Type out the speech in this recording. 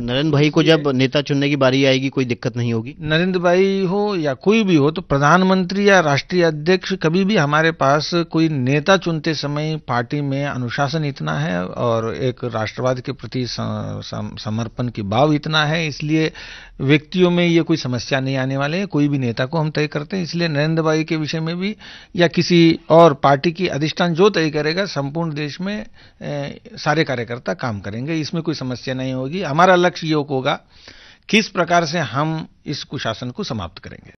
नरेंद्र भाई को जब नेता चुनने की बारी आएगी कोई दिक्कत नहीं होगी नरेंद्र भाई हो या कोई भी हो तो प्रधानमंत्री या राष्ट्रीय अध्यक्ष कभी भी हमारे पास कोई नेता चुनते समय पार्टी में अनुशासन इतना है और एक राष्ट्रवाद के प्रति समर्पण की भाव इतना है इसलिए व्यक्तियों में ये कोई समस्या नहीं आने वाले हैं कोई भी नेता को हम तय करते हैं इसलिए नरेंद्र भाई के विषय में भी या किसी और पार्टी की अधिष्ठान जो तय करेगा संपूर्ण देश में ए, सारे कार्यकर्ता काम करेंगे इसमें कोई समस्या नहीं होगी हमारा लक्ष्य ये होगा किस प्रकार से हम इस कुशासन को समाप्त करेंगे